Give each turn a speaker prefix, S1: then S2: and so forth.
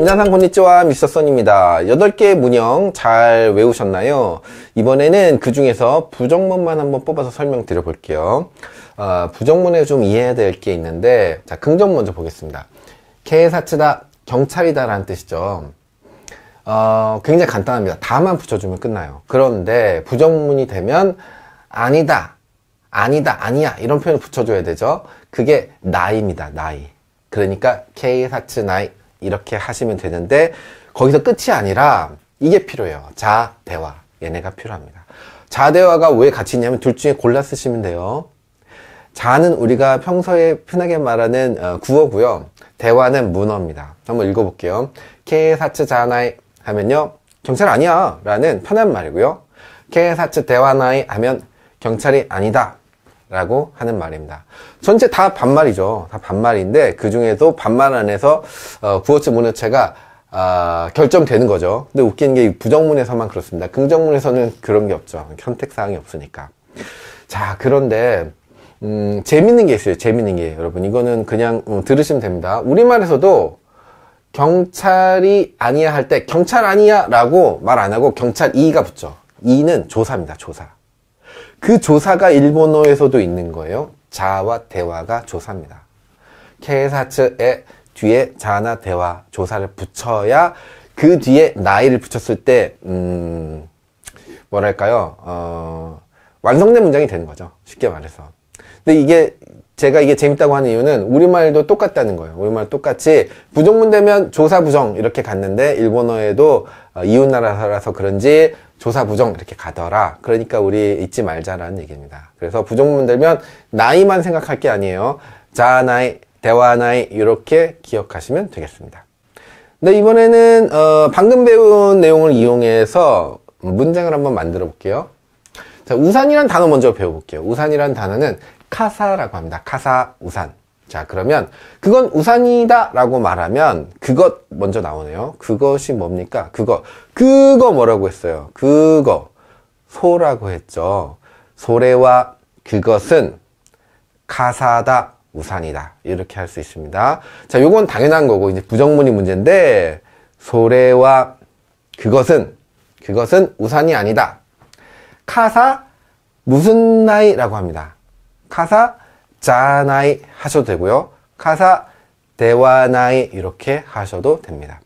S1: 미나상 곤니찌와 미스터선입니다. 8개의 문형 잘 외우셨나요? 이번에는 그 중에서 부정문만 한번 뽑아서 설명드려 볼게요. 어, 아, 부정문에 좀 이해해야 될 게 있는데 자 긍정 먼저 보겠습니다. 개사치다 경찰이다 라는 뜻이죠. 어, 굉장히 간단합니다. 다만 붙여주면 끝나요. 그런데 부정문이 되면 아니다 아니다, 아니야 이런 표현을 붙여줘야 되죠. 그게 나이입니다. 나이. 그러니까 K 사츠 나이 이렇게 하시면 되는데 거기서 끝이 아니라 이게 필요해요. 자, 대화. 얘네가 필요합니다. 자, 대화가 왜 같이 있냐면 둘 중에 골라 쓰시면 돼요. 자는 우리가 평소에 편하게 말하는 어, 구어고요. 대화는 문어입니다. 한번 읽어볼게요. K 사츠 자나이 하면요. 경찰 아니야 라는 편한 말이고요. K 사츠 대화나이 하면 경찰이 아니다 라고 하는 말입니다. 전체 다 반말이죠. 다 반말인데 그 중에도 반말 안에서 어, 구어체 문어체가 어, 아, 결정되는 거죠. 근데 웃기는 게 부정문에서만 그렇습니다. 긍정문에서는 그런 게 없죠. 선택사항이 없으니까. 자 그런데 음, 재밌는 게 있어요. 재밌는 게 여러분 이거는 그냥 음, 들으시면 됩니다. 우리말에서도 경찰이 아니야 할 때 경찰 아니야 라고 말 안 하고 경찰 이가 붙죠. 이는 조사입니다. 조사. 그 조사가 일본어에서도 있는 거예요. 자와 대화가 조사입니다. 케사츠에 뒤에 자나 대화 조사를 붙여야 그 뒤에 나이를 붙였을 때 음, 뭐랄까요 어, 완성된 문장이 되는 거죠. 쉽게 말해서. 근데 이게 제가 이게 재밌다고 하는 이유는 우리말도 똑같다는 거예요. 우리말 똑같이 부정문 되면 조사부정 이렇게 갔는데 일본어에도 어, 이웃나라라서 그런지 조사부정 이렇게 가더라. 그러니까 우리 잊지 말자라는 얘기입니다. 그래서 부정문 되면 나이만 생각할 게 아니에요. 자 나이, 대화 나이 이렇게 기억하시면 되겠습니다. 네, 이번에는 어, 방금 배운 내용을 이용해서 문장을 한번 만들어 볼게요. 자, 우산이란 단어 먼저 배워볼게요. 우산이란 단어는 카사라고 합니다. 카사 우산. 자 그러면 그건 우산이다 라고 말하면 그것 먼저 나오네요 그것이 뭡니까 그거 그거 뭐라고 했어요 그거 소라고 했죠 소래와 그것은 카사다 우산이다 이렇게 할 수 있습니다 자 요건 당연한 거고 이제 부정문이 문제인데 소래와 그것은 그것은 우산이 아니다 카사 무슨 나이 라고 합니다 카사 자나이 하셔도 되고요. 카사 대와나이 이렇게 하셔도 됩니다.